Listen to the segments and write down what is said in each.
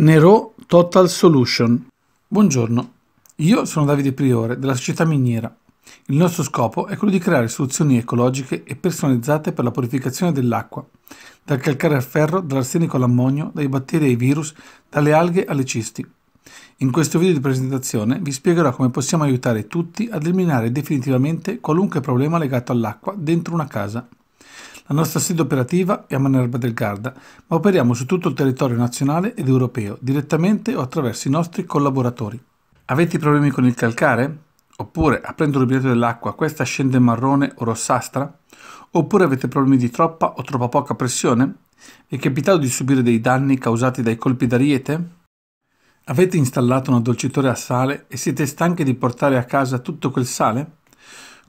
Nero Total Solution. Buongiorno, io sono Davide Priore della società miniera. Il nostro scopo è quello di creare soluzioni ecologiche e personalizzate per la purificazione dell'acqua, dal calcare al ferro, dall'arsenico all'ammonio, dai batteri ai virus, dalle alghe alle cisti. In questo video di presentazione vi spiegherò come possiamo aiutare tutti ad eliminare definitivamente qualunque problema legato all'acqua dentro una casa la nostra sede operativa è a Manerba del Garda, ma operiamo su tutto il territorio nazionale ed europeo, direttamente o attraverso i nostri collaboratori. Avete problemi con il calcare? Oppure, aprendo il rubinetto dell'acqua, questa scende marrone o rossastra? Oppure avete problemi di troppa o troppa poca pressione? Vi è capitato di subire dei danni causati dai colpi d'ariete? Avete installato un addolcitore a sale e siete stanchi di portare a casa tutto quel sale?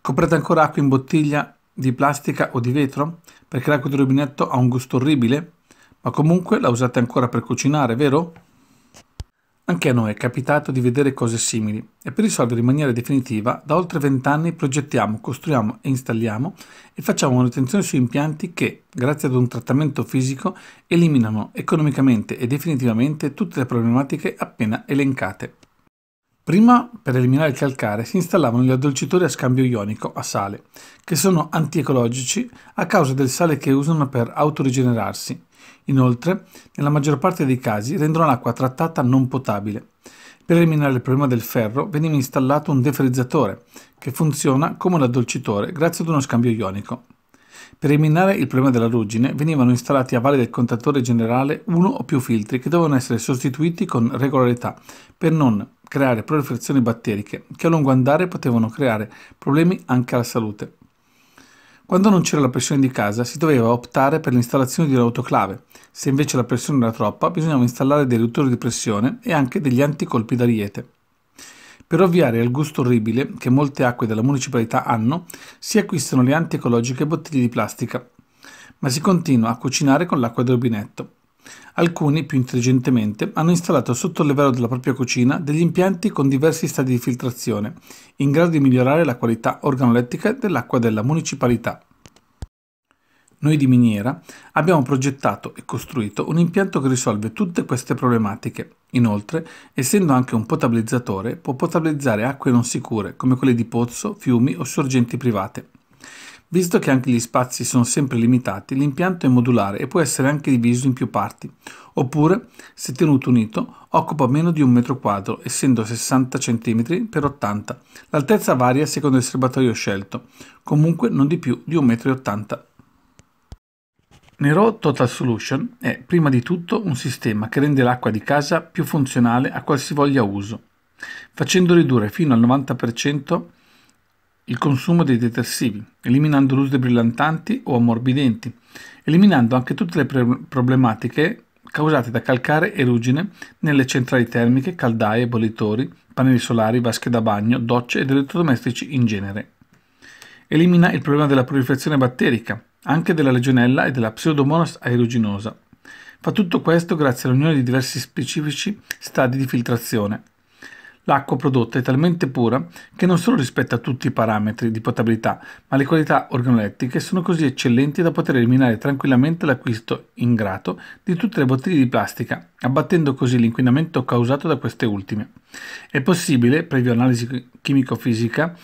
Coprete ancora acqua in bottiglia di plastica o di vetro? Perché l'acqua del rubinetto ha un gusto orribile? Ma comunque la usate ancora per cucinare, vero? Anche a noi è capitato di vedere cose simili e per risolvere in maniera definitiva da oltre vent'anni progettiamo, costruiamo e installiamo e facciamo manutenzione su impianti che, grazie ad un trattamento fisico, eliminano economicamente e definitivamente tutte le problematiche appena elencate. Prima, per eliminare il calcare, si installavano gli addolcitori a scambio ionico a sale, che sono antiecologici a causa del sale che usano per autorigenerarsi. Inoltre, nella maggior parte dei casi rendono l'acqua trattata non potabile. Per eliminare il problema del ferro veniva installato un deferizzatore, che funziona come un addolcitore grazie ad uno scambio ionico. Per eliminare il problema della ruggine venivano installati a valle del contatore generale uno o più filtri che dovevano essere sostituiti con regolarità per non creare proliferazioni batteriche che a lungo andare potevano creare problemi anche alla salute. Quando non c'era la pressione di casa si doveva optare per l'installazione di un'autoclave, se invece la pressione era troppa bisognava installare dei riduttori di pressione e anche degli anticolpi d'ariete. Per ovviare al gusto orribile che molte acque della municipalità hanno, si acquistano le anti-ecologiche bottiglie di plastica, ma si continua a cucinare con l'acqua del rubinetto. Alcuni, più intelligentemente, hanno installato sotto il livello della propria cucina degli impianti con diversi stadi di filtrazione, in grado di migliorare la qualità organolettica dell'acqua della municipalità. Noi di Miniera abbiamo progettato e costruito un impianto che risolve tutte queste problematiche. Inoltre, essendo anche un potabilizzatore, può potabilizzare acque non sicure come quelle di pozzo, fiumi o sorgenti private. Visto che anche gli spazi sono sempre limitati, l'impianto è modulare e può essere anche diviso in più parti, oppure, se tenuto unito, occupa meno di un metro quadro, essendo 60 cm x 80. L'altezza varia secondo il serbatoio scelto, comunque non di più di 1,80 m. Nero Total Solution è prima di tutto un sistema che rende l'acqua di casa più funzionale a qualsivoglia uso, facendo ridurre fino al 90% il consumo dei detersivi, eliminando l'uso dei brillantanti o ammorbidenti, eliminando anche tutte le pre- problematiche causate da calcare e ruggine nelle centrali termiche, caldaie, bollitori, pannelli solari, vasche da bagno, docce ed elettrodomestici in genere. Elimina il problema della proliferazione batterica, anche della legionella e della pseudomonas aeruginosa. Fa tutto questo grazie all'unione di diversi specifici stadi di filtrazione, L'acqua prodotta è talmente pura che non solo rispetta tutti i parametri di potabilità, ma le qualità organolettiche sono così eccellenti da poter eliminare tranquillamente l'acquisto ingrato di tutte le bottiglie di plastica, abbattendo così l'inquinamento causato da queste ultime. È possibile, previo analisi chimico-fisica,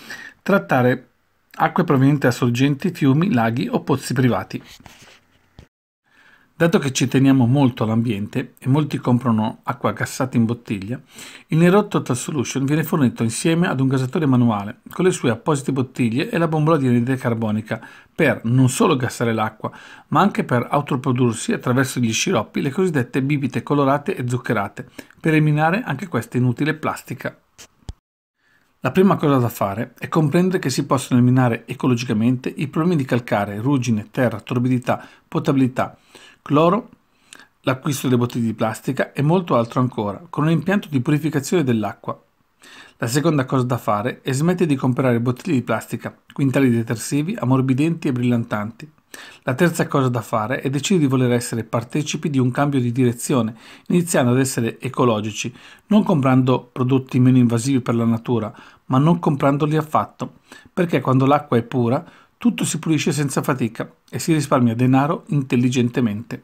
trattare acque provenienti da sorgenti, fiumi, laghi o pozzi privati. Dato che ci teniamo molto all'ambiente e molti comprano acqua gassata in bottiglia, il Nero Total Solution viene fornito insieme ad un gasatore manuale con le sue apposite bottiglie e la bombola di anidride carbonica per non solo gassare l'acqua, ma anche per autoprodursi attraverso gli sciroppi le cosiddette bibite colorate e zuccherate, per eliminare anche questa inutile plastica. La prima cosa da fare è comprendere che si possono eliminare ecologicamente i problemi di calcare, ruggine, terra, torbidità, potabilità cloro, l'acquisto delle bottiglie di plastica e molto altro ancora, con un impianto di purificazione dell'acqua. La seconda cosa da fare è smettere di comprare bottiglie di plastica, quintali detersivi, ammorbidenti e brillantanti. La terza cosa da fare è decidere di voler essere partecipi di un cambio di direzione, iniziando ad essere ecologici, non comprando prodotti meno invasivi per la natura, ma non comprandoli affatto, perché quando l'acqua è pura tutto si pulisce senza fatica e si risparmia denaro intelligentemente.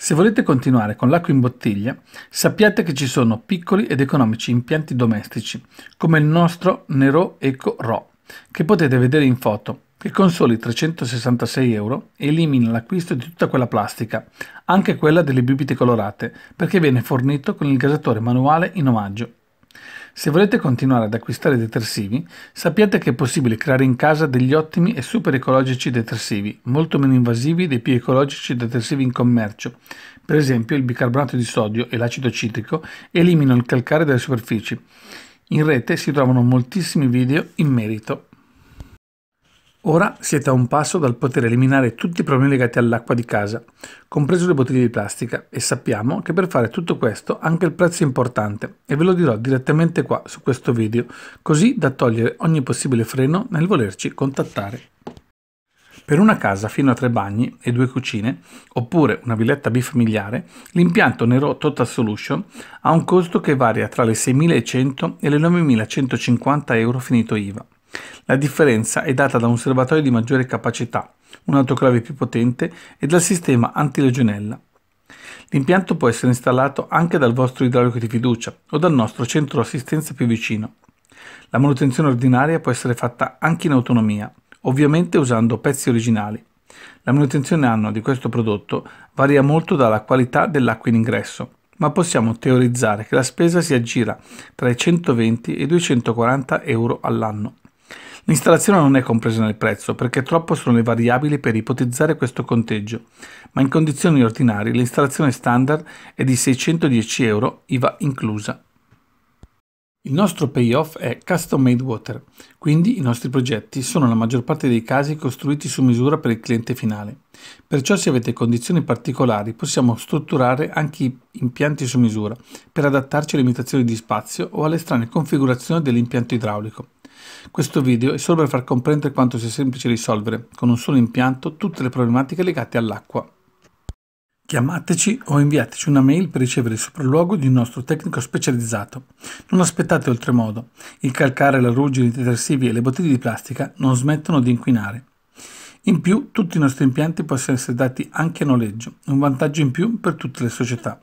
Se volete continuare con l'acqua in bottiglia, sappiate che ci sono piccoli ed economici impianti domestici, come il nostro Nero Eco Ro, che potete vedere in foto, che con soli 366 euro elimina l'acquisto di tutta quella plastica, anche quella delle bibite colorate, perché viene fornito con il gasatore manuale in omaggio. Se volete continuare ad acquistare detersivi, sappiate che è possibile creare in casa degli ottimi e super ecologici detersivi, molto meno invasivi dei più ecologici detersivi in commercio. Per esempio il bicarbonato di sodio e l'acido citrico eliminano il calcare dalle superfici. In rete si trovano moltissimi video in merito. Ora siete a un passo dal poter eliminare tutti i problemi legati all'acqua di casa, compreso le bottiglie di plastica, e sappiamo che per fare tutto questo anche il prezzo è importante e ve lo dirò direttamente qua su questo video, così da togliere ogni possibile freno nel volerci contattare. Per una casa fino a tre bagni e due cucine, oppure una villetta bifamiliare, l'impianto Nero Total Solution ha un costo che varia tra le 6.100 e le 9.150 euro finito IVA. La differenza è data da un serbatoio di maggiore capacità, un'autoclave più potente e dal sistema anti-legionella. L'impianto può essere installato anche dal vostro idraulico di fiducia o dal nostro centro assistenza più vicino. La manutenzione ordinaria può essere fatta anche in autonomia, ovviamente usando pezzi originali. La manutenzione annua di questo prodotto varia molto dalla qualità dell'acqua in ingresso, ma possiamo teorizzare che la spesa si aggira tra i 120 e i 240 euro all'anno. L'installazione non è compresa nel prezzo perché troppo sono le variabili per ipotizzare questo conteggio, ma in condizioni ordinarie l'installazione standard è di 610 euro, IVA inclusa. Il nostro payoff è custom made water, quindi i nostri progetti sono nella maggior parte dei casi costruiti su misura per il cliente finale. Perciò se avete condizioni particolari possiamo strutturare anche impianti su misura per adattarci alle limitazioni di spazio o alle strane configurazioni dell'impianto idraulico. Questo video è solo per far comprendere quanto sia semplice risolvere, con un solo impianto, tutte le problematiche legate all'acqua. Chiamateci o inviateci una mail per ricevere il sopralluogo di un nostro tecnico specializzato. Non aspettate oltremodo. Il calcare, la ruggine, i detersivi e le bottiglie di plastica non smettono di inquinare. In più, tutti i nostri impianti possono essere dati anche a noleggio, un vantaggio in più per tutte le società.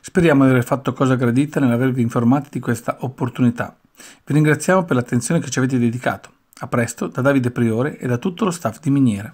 Speriamo di aver fatto cosa gradita nell'avervi informati di questa opportunità. Vi ringraziamo per l'attenzione che ci avete dedicato. A presto da Davide Priore e da tutto lo staff di Miniera.